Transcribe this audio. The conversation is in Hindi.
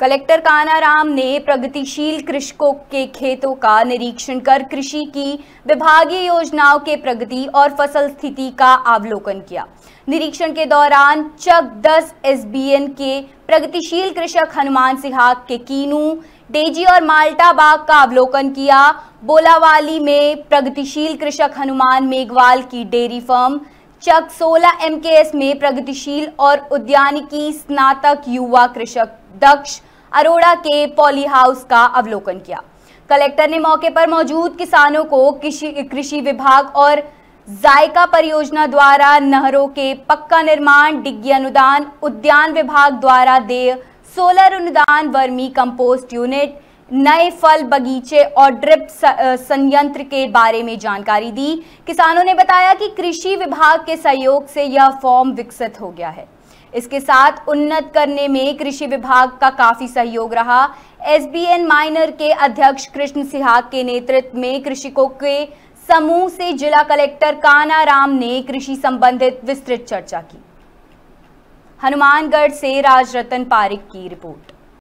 कलेक्टर कानाराम ने प्रगतिशील कृषकों के खेतों का निरीक्षण कर कृषि की विभागीय योजनाओं के प्रगति और फसल स्थिति का अवलोकन किया निरीक्षण के दौरान चक 10 एसबीएन के प्रगतिशील कृषक हनुमान सिहाग के कीनू डेजी और माल्टा बाग का अवलोकन किया बोलावाली में प्रगतिशील कृषक हनुमान मेघवाल की डेयरी फर्म चक 16 एमकेएस में प्रगतिशील और उद्यानिकी स्नातक युवा कृषक दक्ष अरोड़ा के पॉली हाउस का अवलोकन किया कलेक्टर ने मौके पर मौजूद किसानों को कृषि विभाग और जायका परियोजना द्वारा नहरों के पक्का निर्माण डिग्गी अनुदान उद्यान विभाग द्वारा देय सोलर अनुदान वर्मी कंपोस्ट यूनिट नए फल बगीचे और ड्रिप संयंत्र के बारे में जानकारी दी किसानों ने बताया कि कृषि विभाग के सहयोग से यह फॉर्म विकसित हो गया है इसके साथ उन्नत करने में कृषि विभाग का काफी सहयोग रहा एसबीएन माइनर के अध्यक्ष कृष्ण सिहाग के नेतृत्व में कृषकों के समूह से जिला कलेक्टर कानाराम ने कृषि संबंधित विस्तृत चर्चा की हनुमानगढ़ से राजरतन पारिक की रिपोर्ट